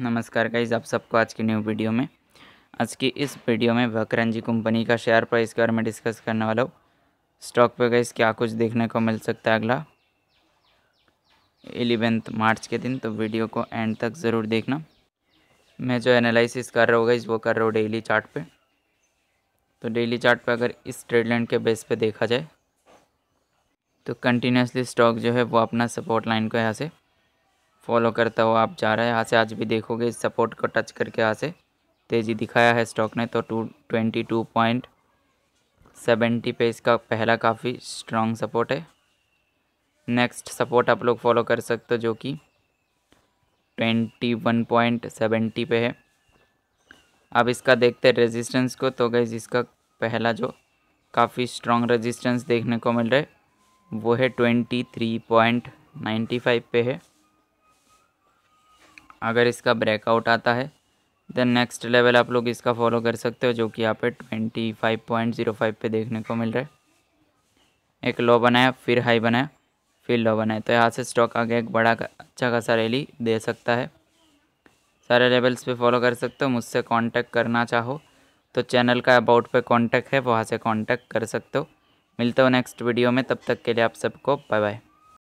नमस्कार गाइज आप सबको आज की न्यू वीडियो में आज की इस वीडियो में वकरंजी कंपनी का शेयर प्राइस के बारे में डिस्कस करने वाला हूँ स्टॉक पे गाइज क्या कुछ देखने को मिल सकता है अगला एलिवेंथ मार्च के दिन तो वीडियो को एंड तक ज़रूर देखना मैं जो एनालिसिस कर रहा हूँ गाइज वो कर रहा हूँ डेली चार्ट पे तो डेली चार्ट पे अगर इस ट्रेड लाइन के बेस पर देखा जाए तो कंटिन्यूसली स्टॉक जो है वो अपना सपोर्ट लाइन को यहाँ से फॉलो करता हुआ आप जा रहे हैं यहाँ से आज भी देखोगे इस सपोर्ट को टच करके यहाँ से तेज़ी दिखाया है स्टॉक ने तो two twenty two point seventy पे इसका पहला काफ़ी स्ट्रॉन्ग सपोर्ट है नेक्स्ट सपोर्ट आप लोग फॉलो कर सकते हो जो कि ट्वेंटी वन पॉइंट सेवेंटी पे है अब इसका देखते हैं रेजिस्टेंस को तो गई इसका पहला जो काफ़ी स्ट्रॉन्ग रेजिस्टेंस देखने को मिल रहा है वो है twenty three point ninety five पे है अगर इसका ब्रेकआउट आता है देन नेक्स्ट लेवल आप लोग इसका फॉलो कर सकते हो जो कि यहाँ पे twenty five point zero five पर देखने को मिल रहा है एक लो बनाया फिर हाई बनाया फिर लो बनाया तो यहाँ से स्टॉक आगे एक बड़ा अच्छा खासा रैली दे सकता है सारे लेवल्स पे फॉलो कर सकते हो मुझसे कांटेक्ट करना चाहो तो चैनल का अबाउट पे कांटेक्ट है वहाँ से कांटेक्ट कर सकते हो मिलते हो नेक्स्ट वीडियो में तब तक के लिए आप सबको बाय बाय